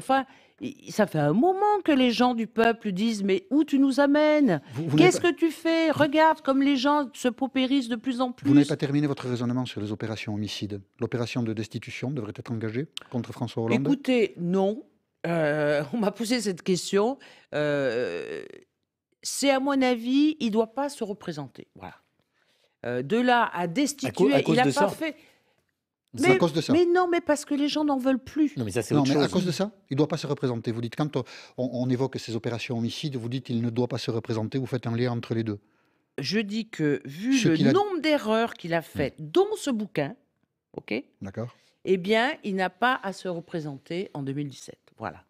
Enfin, ça fait un moment que les gens du peuple disent: «Mais où tu nous amènes? Qu'est-ce que tu fais? Regarde comme les gens se paupérisent de plus en plus !» vous n'avez pas terminé votre raisonnement sur les opérations homicides. L'opération de destitution devrait être engagée contre François Hollande? Écoutez, non, euh, on m'a posé cette question, euh, c'est à mon avis, il ne doit pas se représenter, voilà. Euh, de là à destituer, il n'a pas fait mais, non, mais parce que les gens n'en veulent plus. Non, mais ça, c'est autre À cause de ça, il ne doit pas se représenter. Vous dites, quand on, évoque ces opérations homicides, vous dites, qu'il ne doit pas se représenter, vous faites un lien entre les deux. Je dis que, vu le nombre d'erreurs qu'il a faites dont dans ce bouquin, OK D'accord. Eh bien, il n'a pas à se représenter en 2017. Voilà.